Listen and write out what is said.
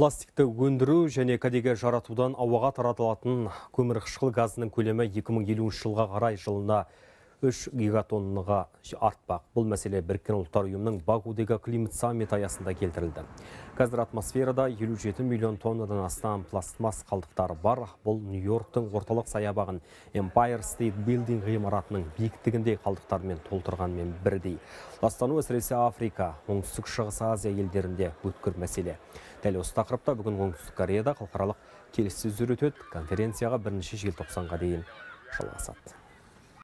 Пластикті өндіру және кәдеге жаратудан ауаға таратылатын көмірқышқыл газының көлемі 2050 жылға қарай жылына үш гигатонныға артпақ. Бұл мәселе біріккен ұлттар ұйымының Бағудегі климат саммит аясында келтірілді. Қазір атмосферада 57 миллион тоннадан астан пластмас қалдықтары бар. Бұл Нью-Йорктың орталық саябағын Empire State Building ғимаратының бейіктігінде қалдықтармен толтырғанмен бірдей. Ластану әсіресе Африка, оңтүстік шығыс Азия елдерінде өткір мәселе. Дәл осы тақырыпта бүгін оңтүстік Кореяда халықаралық келіссөздер өтеді. Конференцияға бірінші желтоқсанға дейін жалғасады